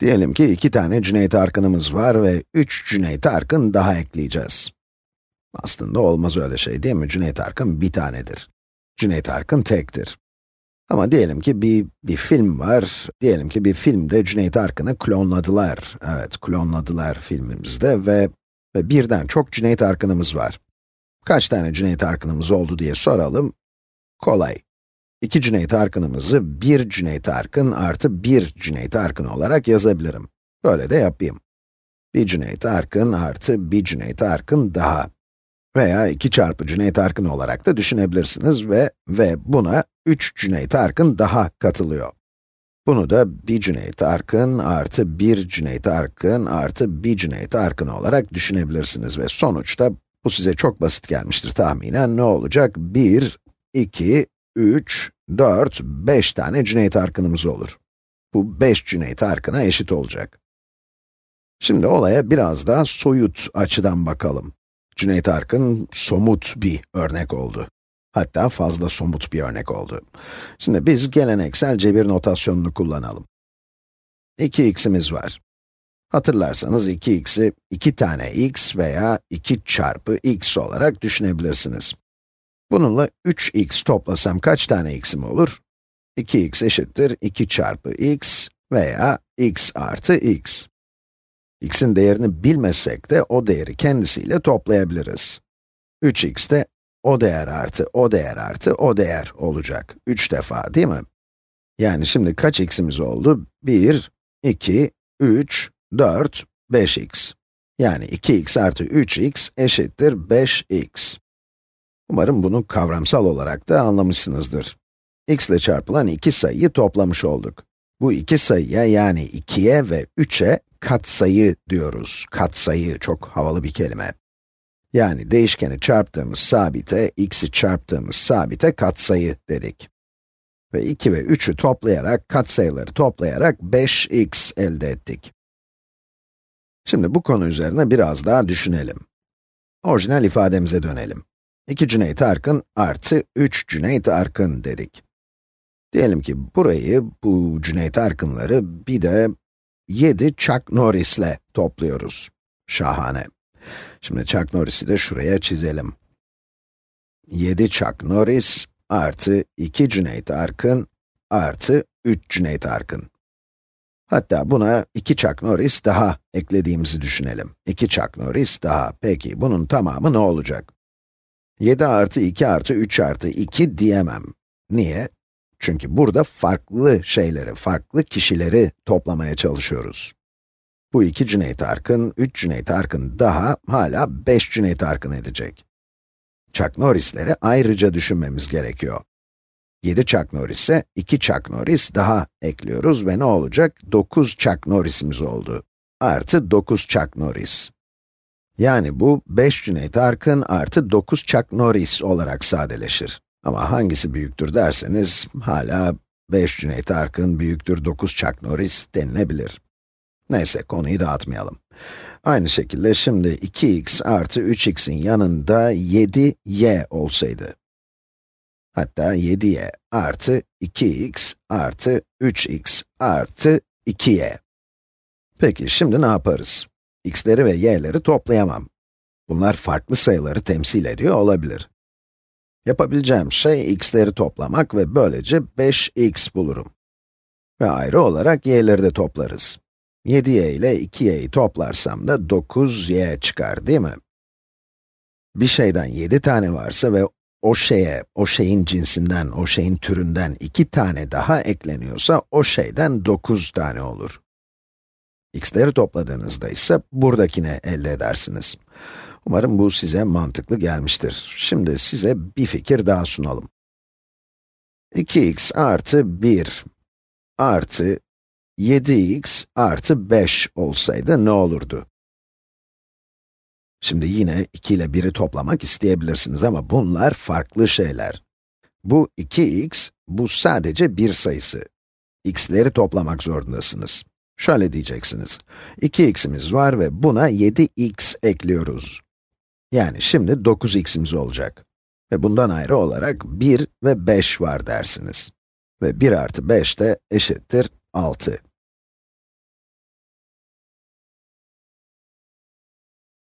Diyelim ki iki tane Cüneyt Arkın'ımız var ve üç Cüneyt Arkın daha ekleyeceğiz. Aslında olmaz öyle şey değil mi? Cüneyt Arkın bir tanedir. Cüneyt Arkın tektir. Ama diyelim ki bir, bir film var, diyelim ki bir filmde Cüneyt Arkın'ı klonladılar. Evet, klonladılar filmimizde ve, ve birden çok Cüneyt Arkın'ımız var. Kaç tane Cüneyt Arkın'ımız oldu diye soralım. Kolay. 2 Cüneyt Arkın'ımızı 1 Cüneyt Arkın artı 1 Cüneyt Arkın olarak yazabilirim. Böyle de yapayım. 1 Cüneyt Arkın artı 1 Cüneyt Arkın daha. Veya 2 çarpı Cüneyt Arkın olarak da düşünebilirsiniz ve ve buna 3 Cüneyt Arkın daha katılıyor. Bunu da 1 Cüneyt Arkın artı 1 Cüneyt Arkın artı 1 Cüneyt Arkın olarak düşünebilirsiniz ve sonuçta bu size çok basit gelmiştir tahminen ne olacak? 1, 2, 3, 4, 5 tane Cüneyt Arkın'ımız olur. Bu 5 Cüneyt Arkın'a eşit olacak. Şimdi olaya biraz daha soyut açıdan bakalım. Cüneyt Arkın somut bir örnek oldu. Hatta fazla somut bir örnek oldu. Şimdi biz geleneksel cebir notasyonunu kullanalım. 2x'imiz var. Hatırlarsanız 2x'i 2 tane x veya 2 çarpı x olarak düşünebilirsiniz. Bununla 3x toplasam kaç tane x'im olur? 2x eşittir 2 çarpı x veya x artı x. x'in değerini bilmesek de o değeri kendisiyle toplayabiliriz. 3x de o değer artı o değer artı o değer olacak. 3 defa değil mi? Yani şimdi kaç x'imiz oldu? 1, 2, 3, 4, 5x. Yani 2x artı 3x eşittir 5x. Umarım bunu kavramsal olarak da anlamışsınızdır. x ile çarpılan iki sayıyı toplamış olduk. Bu iki sayıya yani 2'ye ve 3'e katsayı diyoruz. Katsayı çok havalı bir kelime. Yani değişkeni çarptığımız sabite, x'i çarptığımız sabite katsayı dedik. Ve 2 ve 3'ü toplayarak, katsayıları toplayarak 5x elde ettik. Şimdi bu konu üzerine biraz daha düşünelim. Orijinal ifademize dönelim. 2 Cüneyt Arkın artı 3 Cüneyt Arkın dedik. Diyelim ki burayı, bu Cüneyt Arkınları bir de 7 Chuck Norris'le topluyoruz. Şahane. Şimdi Chuck Norris'i de şuraya çizelim. 7 Chuck Norris artı 2 Cüneyt Arkın artı 3 Cüneyt Arkın. Hatta buna 2 Chuck Norris daha eklediğimizi düşünelim. 2 Chuck Norris daha. Peki bunun tamamı ne olacak? 7 artı 2 artı 3 artı 2 diyemem. Niye? Çünkü burada farklı şeyleri, farklı kişileri toplamaya çalışıyoruz. Bu 2 Cüneyt Arkın, 3 Cüneyt Arkın daha, hala 5 Cüneyt Arkın edecek. Chuck Norris'leri ayrıca düşünmemiz gerekiyor. 7 Chuck Norris'e 2 Chuck Norris daha ekliyoruz ve ne olacak? 9 Chuck Norris'imiz oldu. Artı 9 Chuck Norris. Yani bu 5 Cüneyt Arkın artı 9 Chuck Norris olarak sadeleşir. Ama hangisi büyüktür derseniz hala 5 Cüneyt Arkın büyüktür 9 Chuck Norris denilebilir. Neyse konuyu dağıtmayalım. Aynı şekilde şimdi 2x artı 3x'in yanında 7y olsaydı. Hatta 7y artı 2x artı 3x artı 2y. Peki şimdi ne yaparız? x'leri ve y'leri toplayamam. Bunlar farklı sayıları temsil ediyor olabilir. Yapabileceğim şey x'leri toplamak ve böylece 5x bulurum. Ve ayrı olarak y'leri de toplarız. 7y ile 2y'yi toplarsam da 9y çıkar değil mi? Bir şeyden 7 tane varsa ve o şeye, o şeyin cinsinden, o şeyin türünden 2 tane daha ekleniyorsa o şeyden 9 tane olur x'leri topladığınızda ise buradakini elde edersiniz. Umarım bu size mantıklı gelmiştir. Şimdi size bir fikir daha sunalım. 2x artı 1 artı 7x artı 5 olsaydı ne olurdu? Şimdi yine 2 ile 1'i toplamak isteyebilirsiniz ama bunlar farklı şeyler. Bu 2x, bu sadece bir sayısı. x'leri toplamak zorundasınız. Şöyle diyeceksiniz. 2x'imiz var ve buna 7x ekliyoruz. Yani şimdi 9x'imiz olacak. Ve bundan ayrı olarak 1 ve 5 var dersiniz. Ve 1 artı 5 de eşittir 6.